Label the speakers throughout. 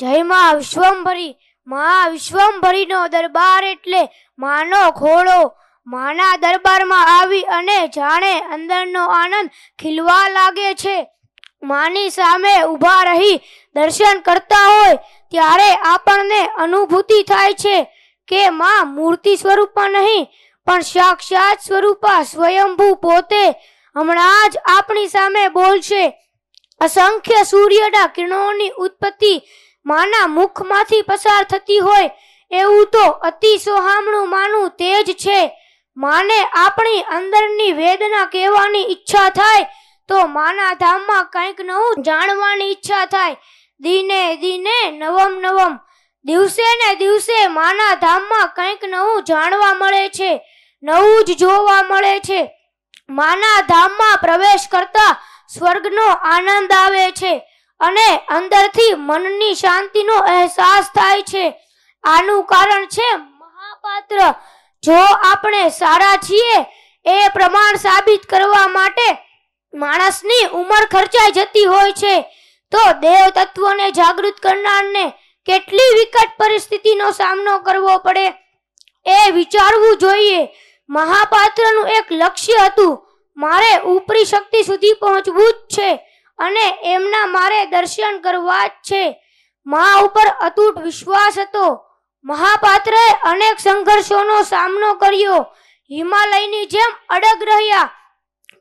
Speaker 1: જય માં વિશ્વંભરી મા વિશ્વંભરીનો દરબાર એટલે માનો ખોળો માના દરબારમાં આવી અને જાણે અંદરનો આનંદ ખીલવા લાગે છે માની સામે ઊભા રહી દર્શન કરતા હોય ત્યારે આપણને અનુભૂતિ થાય છે કે માં મૂર્તિ સ્વરૂપમાં નહીં પણ સાક્ષાત સ્વરૂપા સ્વયંભૂ પોતે હમણાં જ આપણી સામે બોલશે અસંખ્ય સૂર્યના કિરણોની ઉત્પત્તિ માના મુખમાંથી પસાર થતી હોય એવું તો અતિ સોહામણું માનું તે જ છે માને આપણી અંદરની વેદના કહેવાની ઈચ્છા થાય તો માના ધામમાં કંઈક નવું જાણવાની ઈચ્છા થાય દિને દિને નવમ નવમ દિવસે ને દિવસે માના ધામમાં કંઈક નવું જાણવા મળે છે નવું જ જોવા મળે છે માના ધામમાં પ્રવેશ કરતા સ્વર્ગનો આનંદ આવે છે અને અંદરથી મનની શાંતિનો અહેસાસ થાય છે આનું કારણ છે મહાપાત્ર જો આપણે સારા છીએ એ પ્રમાણ સાબિત કરવા માટે માણસની ઉંમર ખર્ચાઈ જતી હોય છે તો દેવ તત્વને જાગૃત કરનારને કેટલી વિકટ પરિસ્થિતિનો સામનો કરવો પડે એ વિચારવું જોઈએ મહાપાત્રનું એક લક્ષ્ય હતું મારે ઉપરી શક્તિ સુધી પહોંચવું જ છે અને એમના મારે દર્શન કરવા જ છે મા ઉપર અતૂટ વિશ્વાસ હતો મહાપાત્રે અનેક સંઘર્ષોનો સામનો કર્યો હિમાલયની જેમ અડગ રહ્યા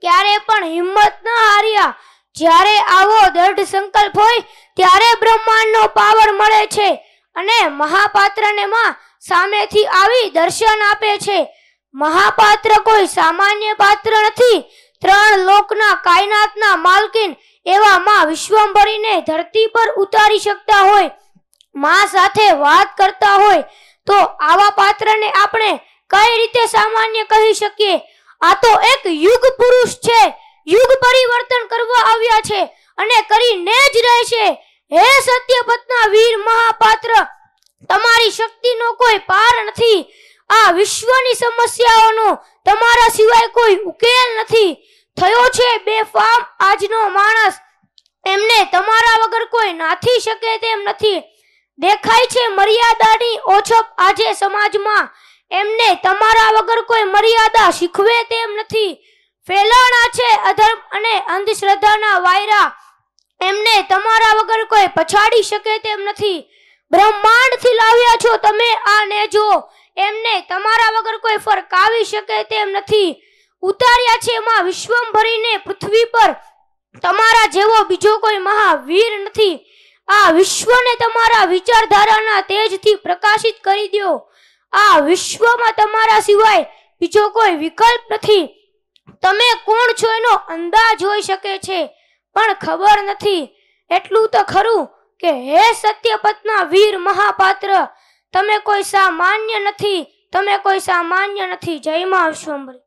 Speaker 1: ક્યારે પણ હિંમત ન હાર્યા જ્યારે આવો દ્રઢ સંકલ્પ હોય ત્યારે બ્રહ્માંડનો પાવર મળે છે અને મહાપાત્રને માં સામેથી આવી દર્શન આપે છે મહાપાત્ર કોઈ સામાન્ય પાત્ર નથી ત્રણ લોકના કાયનાતના માલકીન એવા માં વિશ્વંભરીને ધરતી પર ઉતારી શકતા હોય માં સાથે વાત કરતા હોય તો આવા પાત્રને આપણે કઈ રીતે સામાન્ય કહી શકીએ આ તો એક યુગ પુરુષ છે યુગ પરિવર્તન કરવા આવ્યા છે અને કરીને જ રહેશે હે સત્યપતના વીર મહાપાત્ર તમારી શક્તિનો કોઈ પાર નથી આ વિશ્વની સમસ્યાઓનો તમારા સિવાય કોઈ ઉકેલ નથી થયો છે બેફામ આજનો માણસ એમને તમારા વગર કોઈ નાથી શકે તેમ નથી દેખાય છે મર્યાદાની ઓછપ આજે સમાજમાં એમને તમારા વગર કોઈ મર્યાદા શીખવે તેમ નથી ફેલાણા છે અધર્મ અને અંધશ્રદ્ધાના વાયરા એમને તમારા વગર કોઈ પછાડી શકે તેમ નથી બ્રહ્માંડથી લાવ્યા છો તમે આને જો એમને તમારા વગર કોઈ ફરક આવી શકે તેમ નથી ઉતાર્યા છે એમાં વિશ્વમ ભરીને પૃથ્વી પર તમારા જેવો બીજો કોઈ મહાવીર નથી આ વિશ્વને તમારા વિચારધારાના તેજથી પ્રકાશિત કરી દો આ વિશ્વમાં તમારા સિવાય બીજો કોઈ વિકલ્પ નથી તમે કોણ છો એનો અંદાજ હોઈ શકે છે પણ ખબર નથી એટલું તો ખરું કે હે સત્યપતના વીર મહાપાત્ર તમે કોઈ સામાન્ય નથી તમે કોઈ સામાન્ય નથી જય મા વિશ્વંભરી